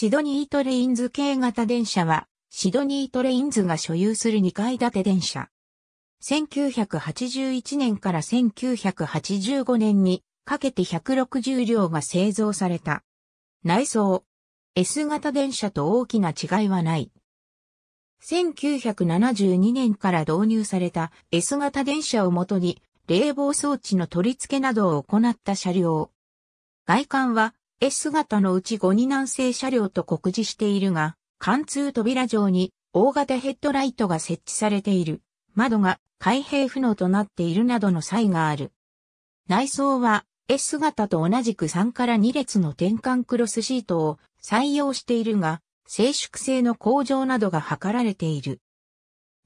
シドニートレインズ系型電車は、シドニートレインズが所有する2階建て電車。1981年から1985年にかけて160両が製造された。内装。S 型電車と大きな違いはない。1972年から導入された S 型電車をもとに冷房装置の取り付けなどを行った車両。外観は S 型のうち5二南西車両と告示しているが、貫通扉上に大型ヘッドライトが設置されている。窓が開閉不能となっているなどの差異がある。内装は S 型と同じく3から2列の転換クロスシートを採用しているが、静粛性の向上などが図られている。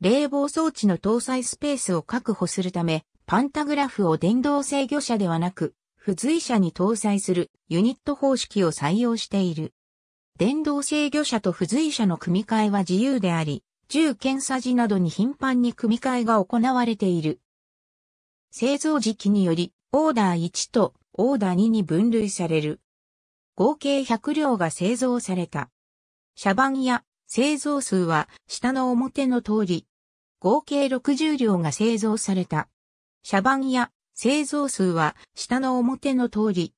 冷房装置の搭載スペースを確保するため、パンタグラフを電動制御車ではなく、付随車に搭載するユニット方式を採用している。電動制御車と付随車の組み替えは自由であり、重検査時などに頻繁に組み替えが行われている。製造時期により、オーダー1とオーダー2に分類される。合計100両が製造された。車番や製造数は下の表の通り、合計60両が製造された。車番や製造数は下の表の通り。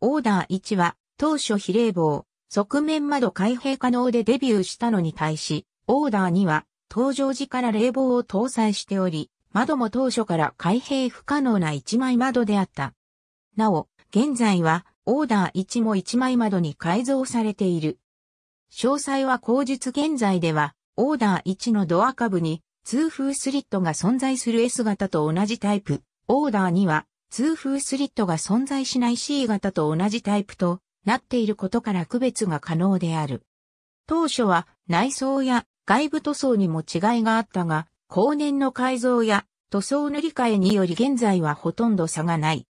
オーダー1は当初比例棒、側面窓開閉可能でデビューしたのに対し、オーダー2は登場時から冷房を搭載しており、窓も当初から開閉不可能な一枚窓であった。なお、現在はオーダー1も一枚窓に改造されている。詳細は後述現在では、オーダー1のドア下部に通風スリットが存在する S 型と同じタイプ。オーダーには通風スリットが存在しない C 型と同じタイプとなっていることから区別が可能である。当初は内装や外部塗装にも違いがあったが、後年の改造や塗装塗り替えにより現在はほとんど差がない。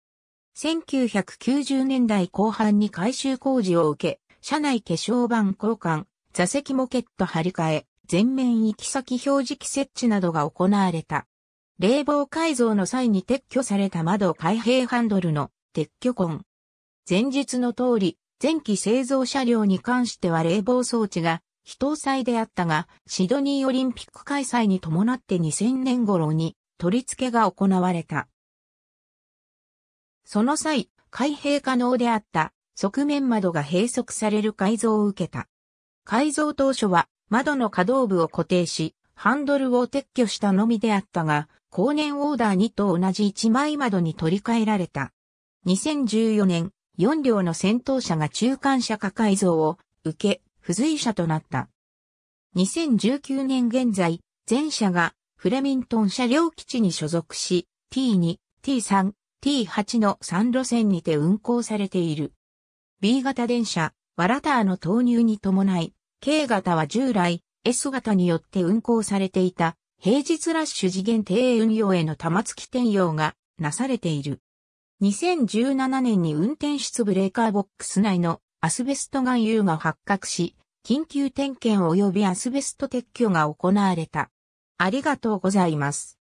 1990年代後半に改修工事を受け、車内化粧板交換、座席モケット張り替え、全面行き先表示器設置などが行われた。冷房改造の際に撤去された窓開閉ハンドルの撤去痕。前日の通り、前期製造車両に関しては冷房装置が非搭載であったが、シドニーオリンピック開催に伴って2000年頃に取り付けが行われた。その際、開閉可能であった側面窓が閉塞される改造を受けた。改造当初は窓の可動部を固定し、ハンドルを撤去したのみであったが、後年オーダー2と同じ1枚窓に取り替えられた。2014年、4両の戦闘車が中間車化改造を受け、付随車となった。2019年現在、全車がフレミントン車両基地に所属し、T2、T3、T8 の3路線にて運行されている。B 型電車、ワラターの投入に伴い、K 型は従来、S 型によって運行されていた平日ラッシュ次元定運用への玉突き転用がなされている。2017年に運転室ブレーカーボックス内のアスベスト含有が発覚し、緊急点検及びアスベスト撤去が行われた。ありがとうございます。